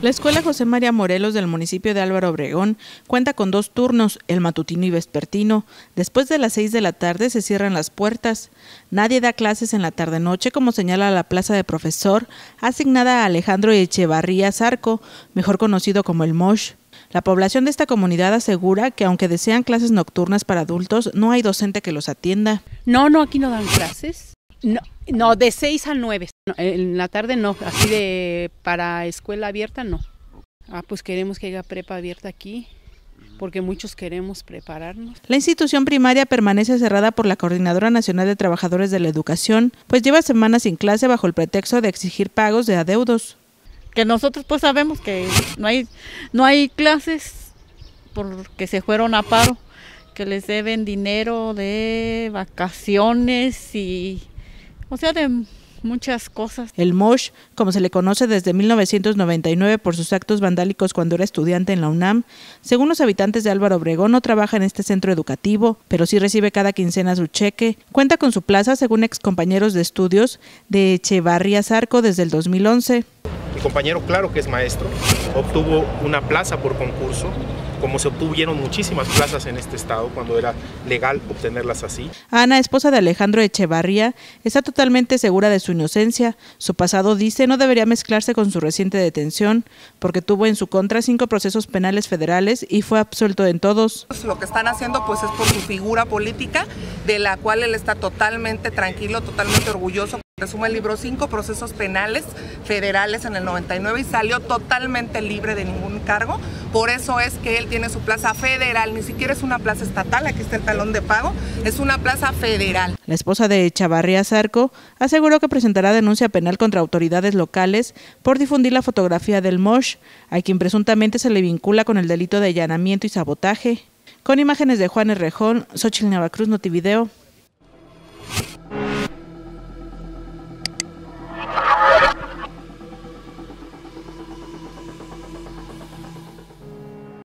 La Escuela José María Morelos del municipio de Álvaro Obregón cuenta con dos turnos, el matutino y vespertino. Después de las seis de la tarde se cierran las puertas. Nadie da clases en la tarde-noche, como señala la plaza de profesor asignada a Alejandro Echevarría Zarco, mejor conocido como el MOSH. La población de esta comunidad asegura que aunque desean clases nocturnas para adultos, no hay docente que los atienda. No, no, aquí no dan clases. No, no, de 6 a 9. en la tarde no, así de para escuela abierta no. Ah, pues queremos que haya prepa abierta aquí porque muchos queremos prepararnos. La institución primaria permanece cerrada por la Coordinadora Nacional de Trabajadores de la Educación, pues lleva semanas sin clase bajo el pretexto de exigir pagos de adeudos. Que nosotros pues sabemos que no hay, no hay clases porque se fueron a paro, que les deben dinero de vacaciones y o sea, de muchas cosas. El Mosh, como se le conoce desde 1999 por sus actos vandálicos cuando era estudiante en la UNAM, según los habitantes de Álvaro Obregón, no trabaja en este centro educativo, pero sí recibe cada quincena su cheque. Cuenta con su plaza, según excompañeros de estudios de Echevarría Zarco desde el 2011. Mi compañero, claro que es maestro, obtuvo una plaza por concurso como se obtuvieron muchísimas plazas en este estado cuando era legal obtenerlas así. Ana, esposa de Alejandro Echevarría, está totalmente segura de su inocencia. Su pasado, dice, no debería mezclarse con su reciente detención, porque tuvo en su contra cinco procesos penales federales y fue absuelto en todos. Lo que están haciendo pues es por su figura política, de la cual él está totalmente tranquilo, totalmente orgulloso. Resume el libro cinco procesos penales federales en el 99 y salió totalmente libre de ningún cargo. Por eso es que él tiene su plaza federal, ni siquiera es una plaza estatal, aquí está el talón de pago, es una plaza federal. La esposa de Chavarría Zarco aseguró que presentará denuncia penal contra autoridades locales por difundir la fotografía del Mosh, a quien presuntamente se le vincula con el delito de allanamiento y sabotaje. Con imágenes de Juan Errejón, Xochitl Navacruz, Notivideo.